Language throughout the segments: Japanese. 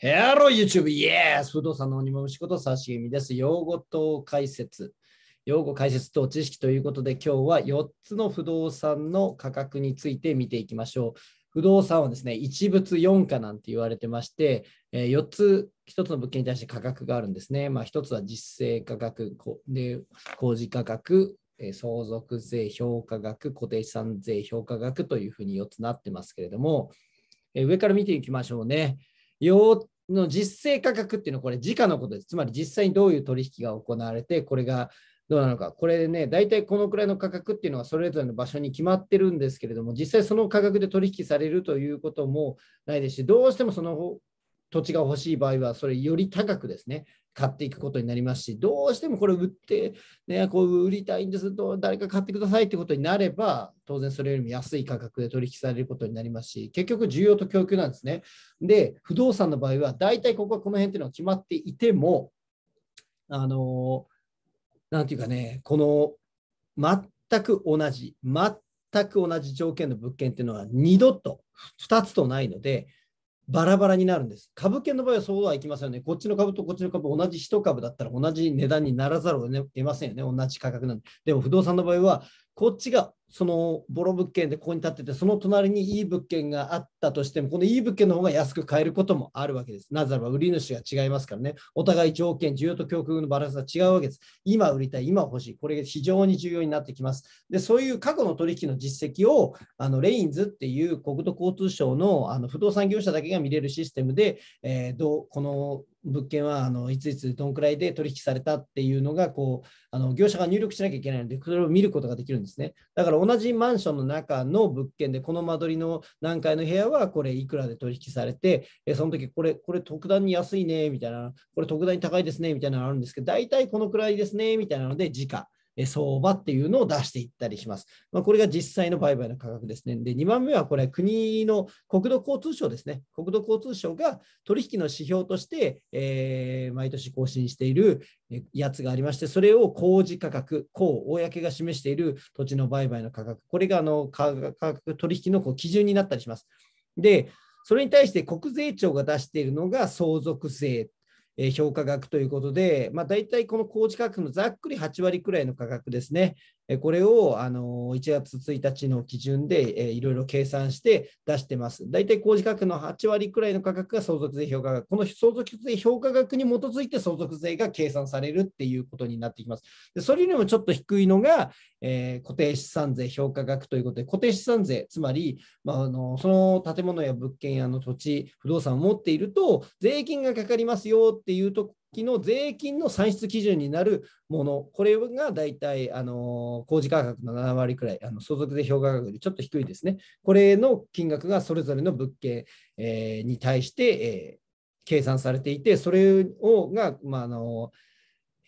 ヘロ YouTube! イエス不動産の鬼も虫こと差しみです。用語と解説。用語解説と知識ということで、今日は4つの不動産の価格について見ていきましょう。不動産はですね、一物4価なんて言われてまして、え4つ、1つの物件に対して価格があるんですね。まあ、1つは実勢価格、で工事価格、相続税、評価額、固定資産税、評価額というふうに4つなってますけれども、上から見ていきましょうね。用の実勢価格っていうのはこれ時価のことです。つまり実際にどういう取引が行われて、これがどうなのか。これね、大体このくらいの価格っていうのはそれぞれの場所に決まってるんですけれども、実際その価格で取引されるということもないですし、どうしてもその土地が欲しい場合は、それより高くですね、買っていくことになりますし、どうしてもこれ売って、ね、こう売りたいんですと、誰か買ってくださいってことになれば、当然それよりも安い価格で取引されることになりますし、結局需要と供給なんですね。で、不動産の場合は、大体ここはこの辺っていうのは決まっていても、あの、なんていうかね、この全く同じ、全く同じ条件の物件っていうのは二度と、2つとないので、バラバラになるんです。株券の場合はそうはいきませんよね。こっちの株とこっちの株、同じ1株だったら同じ値段にならざるを得ませんよね。同じ価格なんで。でも不動産の場合は、こっちがそのボロ物件でここに建ってて、その隣にいい物件があったとしても、このいい物件の方が安く買えることもあるわけです。なぜならば売り主が違いますからね。お互い条件、需要と供給のバランスが違うわけです。今売りたい、今欲しい。これが非常に重要になってきます。で、そういう過去の取引の実績を、あのレインズっていう国土交通省のあの不動産業者だけが見れるシステムで、えー、どうこの物件はあのいついつどんくらいで取引されたっていうのがこうあの業者が入力しなきゃいけないのでそれを見ることができるんですねだから同じマンションの中の物件でこの間取りの何階の部屋はこれいくらで取引されてえその時これこれ特段に安いねみたいなこれ特段に高いですねみたいなのがあるんですけど大体このくらいですねみたいなので時価相場っていうのを出していったりします。まあ、これが実際の売買の価格ですね。で、2番目はこれ、国の国土交通省ですね。国土交通省が取引の指標として、えー、毎年更新しているやつがありまして、それを工事価格、公、公が示している土地の売買の価格、これがあの価格取引のこう基準になったりします。で、それに対して国税庁が出しているのが相続税評価額ということで、まあ、大体この工事価格のざっくり8割くらいの価格ですね、これをあの1月1日の基準でいろいろ計算して出してます。大体工事価格の8割くらいの価格が相続税評価額。この相続税評価額に基づいて相続税が計算されるっていうことになってきます。でそれよりもちょっと低いのが、えー、固定資産税評価額ということで、固定資産税、つまり、まあ、あのその建物や物件やの土地、不動産を持っていると、税金がかかりますよっていうと期の税金の算出基準になるもの、これが大体、あの工事価格の7割くらい、あの相続税評価額でちょっと低いですね、これの金額がそれぞれの物件、えー、に対して、えー、計算されていて、それをが、まああの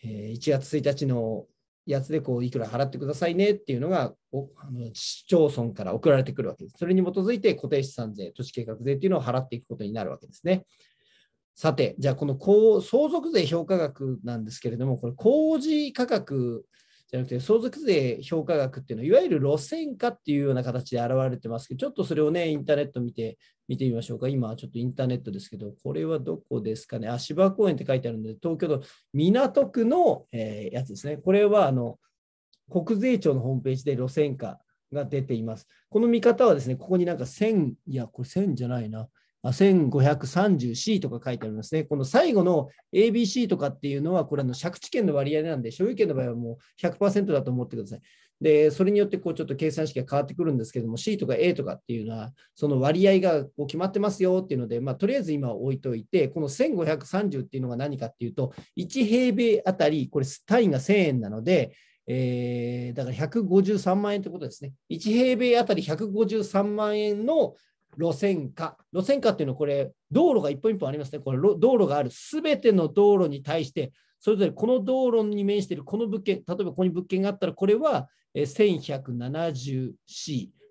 えー、1月1日のやつでこういくら払ってくださいねっていうのがあの市町村から送られてくるわけです。それに基づいて固定資産税、都市計画税っていうのを払っていくことになるわけですね。さて、じゃあこの相続税評価額なんですけれども、これ、工事価格じゃなくて、相続税評価額っていうのは、いわゆる路線価っていうような形で現れてますけど、ちょっとそれをね、インターネット見て、見てみましょうか。今、ちょっとインターネットですけど、これはどこですかね。あ、芝公園って書いてあるので、東京の港区の、えー、やつですね。これは、あの、国税庁のホームページで路線価が出ています。この見方はですね、ここになんか1000、いや、これ1000じゃないな。1530C とか書いてありますね。この最後の ABC とかっていうのは、これ借地権の割合なんで、所有権の場合はもう100%だと思ってください。で、それによってこうちょっと計算式が変わってくるんですけども、C とか A とかっていうのは、その割合がこう決まってますよっていうので、まあ、とりあえず今置いといて、この1530っていうのが何かっていうと、1平米あたり、これ単位が1000円なので、えー、だから153万円ということですね。1平米あたり153万円の路線化。路線化っていうのはこれ、道路が一本一本ありますね。これ道路があるすべての道路に対して、それぞれこの道路に面しているこの物件、例えばここに物件があったら、これは 1170C。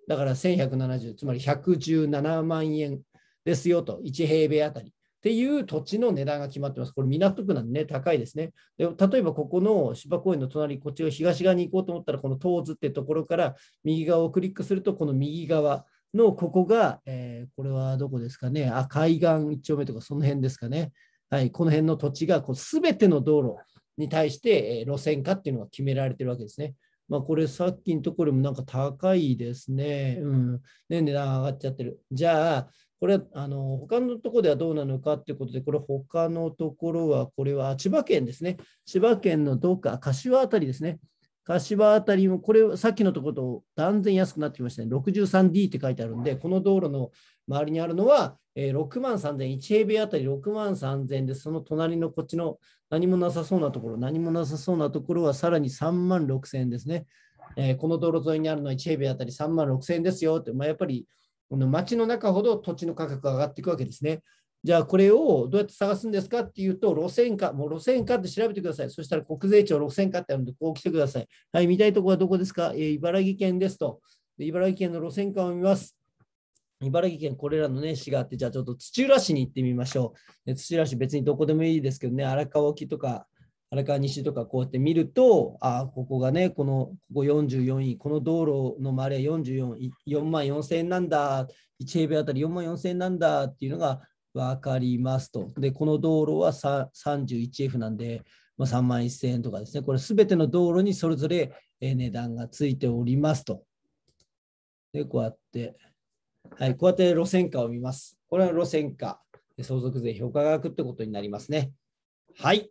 だから1170、つまり117万円ですよと、1平米あたり。っていう土地の値段が決まってます。これ港区なんでね、高いですね。で例えばここの芝公園の隣、こっちを東側に行こうと思ったら、この東図ってところから右側をクリックすると、この右側、のここが、えー、これはどこですかね、あ海岸1丁目とかその辺ですかね、はい、この辺の土地がすべての道路に対して、えー、路線化っていうのが決められてるわけですね。まあ、これさっきのところもなんか高いですね。うん。ね、値段上がっちゃってる。じゃあ、これ、あの、他のところではどうなのかっていうことで、これ、他のところは、これは千葉県ですね。千葉県のどっか、柏辺りですね。柏あたりも、これ、さっきのところと断然安くなってきましたね。63D って書いてあるんで、この道路の周りにあるのは、えー、6万3000、1平米あたり6万3000で、その隣のこっちの何もなさそうなところ、何もなさそうなところはさらに3万6000ですね。えー、この道路沿いにあるのは1平米あたり3万6000ですよって、まあ、やっぱりこの町の中ほど土地の価格が上がっていくわけですね。じゃあこれをどうやって探すんですかっていうと、路線化、もう路線化って調べてください。そしたら国税庁路線化ってあるんで、こう来てください。はい、見たいところはどこですか、えー、茨城県ですと。茨城県の路線化を見ます。茨城県、これらの、ね、市があって、じゃあちょっと土浦市に行ってみましょう。土浦市、別にどこでもいいですけどね、荒川沖とか、荒川西とかこうやって見ると、ああ、ここがね、このここ44位、この道路の周りは44、4万4000円なんだ、1平米あたり4万4000円なんだっていうのが分かりますと。で、この道路は 31F なんで、まあ、3万1000円とかですね、これすべての道路にそれぞれ値段がついておりますと。で、こうやって、はい、こうやって路線価を見ます。これは路線価、相続税評価額ってことになりますね。はい。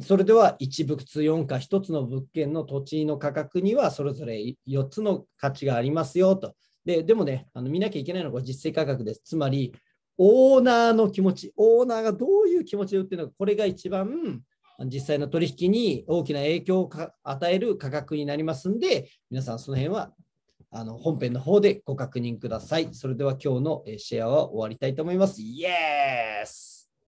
それでは1物4価1つの物件の土地の価格にはそれぞれ4つの価値がありますよと。ででもねあの見なきゃいけないのはこれ実勢価格です。つまりオーナーの気持ち、オーナーがどういう気持ちで売ってるのか、これが一番実際の取引に大きな影響を与える価格になりますんで、皆さんその辺はあの本編の方でご確認ください。それでは今日のシェアは終わりたいと思います。イエース